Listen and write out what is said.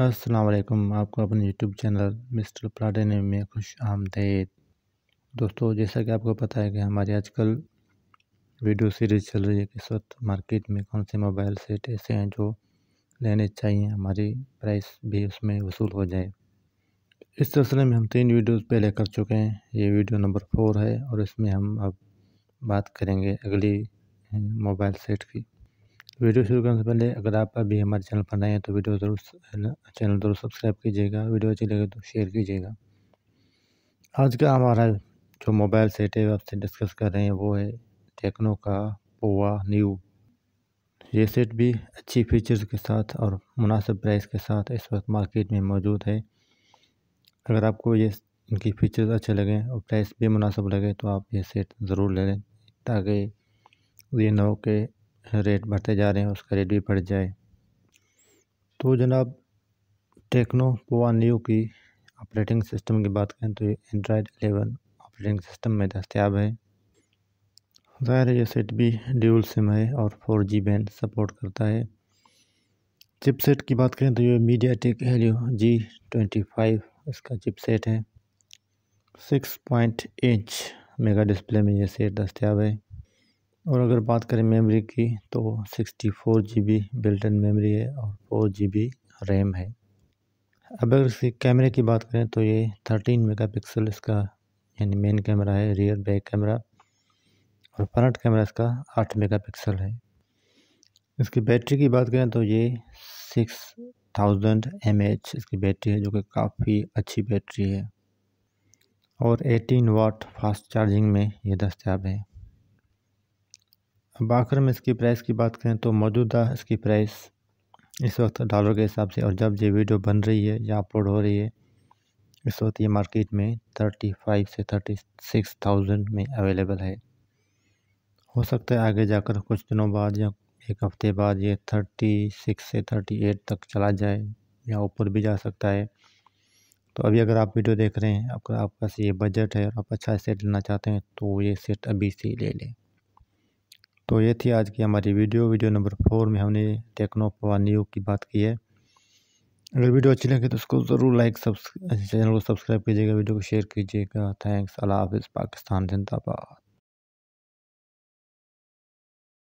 असलम आपको अपने YouTube channel mister ने में खुश आमदेद दोस्तों जैसा कि आपको पता है कि हमारी आजकल वीडियो सीरीज़ चल रही है कि इस वक्त मार्केट में कौन से मोबाइल सेट ऐसे हैं जो लेने चाहिए हमारी प्राइस भी उसमें वसूल हो जाए इस सिलसिले में हम तीन वीडियोस पहले कर चुके हैं ये वीडियो नंबर फोर है और इसमें हम अब बात करेंगे अगली मोबाइल सेट की वीडियो शुरू करने से पहले अगर आप अभी हमारे चैनल पर नए हैं तो वीडियो ज़रूर चैनल ज़रूर सब्सक्राइब कीजिएगा वीडियो अच्छी लगे तो शेयर कीजिएगा आज का हमारा जो मोबाइल सेट है आपसे डिस्कस कर रहे हैं वो है टेक्नो का पोवा न्यू ये सेट भी अच्छी फीचर्स के साथ और मुनासिब प्राइस के साथ इस वक्त मार्केट में मौजूद है अगर आपको ये इनकी फ़ीचर्स अच्छे लगें और प्राइस भी मुनासिब लगे तो आप ये सेट ज़रूर ले लें ताकि ये नो के रेट बढ़ते जा रहे हैं उसका रेट भी बढ़ जाए तो जनाब टेक्नो पोवा न्यू की ऑपरेटिंग सिस्टम की बात करें तो ये एंड्रॉयड एलेवन ऑपरेटिंग सिस्टम में दस्तियाब है ज़ाहिर है ये सेट भी ड्यूल सिम है और फोर जी बैंड सपोर्ट करता है चिप सेट की बात करें तो ये MediaTek Helio G twenty five इसका चिप सेट है six point inch mega display में ये सेट दस्तियाब है और अगर बात करें मेमोरी की तो sixty four G B built in memory है और फोर जी बी रैम है अब अगर इसके कैमरे की बात करें तो ये मेगा मेगापिक्सल इसका यानी मेन कैमरा है रियर बैक कैमरा और फ्रंट कैमरा इसका मेगा मेगापिक्सल है इसकी बैटरी की बात करें तो ये सिक्स थाउजेंड एम एच इसकी बैटरी है जो कि काफ़ी अच्छी बैटरी है और एटीन वाट फास्ट चार्जिंग में ये दस्तियाब है बाखर में इसकी प्राइस की बात करें तो मौजूदा इसकी प्राइस इस वक्त डॉलर के हिसाब से और जब ये वीडियो बन रही है या अपलोड हो रही है इस वक्त ये मार्केट में थर्टी फाइव से थर्टी सिक्स थाउजेंड में अवेलेबल है हो सकता है आगे जाकर कुछ दिनों बाद या एक हफ्ते बाद ये थर्टी सिक्स से थर्टी एट तक चला जाए या ऊपर भी जा सकता है तो अभी अगर आप वीडियो देख रहे हैं आपका आपके पास ये बजट है और आप अच्छा सेट लेना चाहते हैं तो ये सेट अभी से ले लें तो ये थी आज की हमारी वीडियो वीडियो नंबर फोर में हमने टेक्नो पावर न्यू की बात की है अगर वीडियो अच्छी लगे तो उसको ज़रूर लाइक सब्स चैनल को सब्सक्राइब कीजिएगा वीडियो को शेयर कीजिएगा थैंक्स अल्लाह हाफ पाकिस्तान जिंदाबाद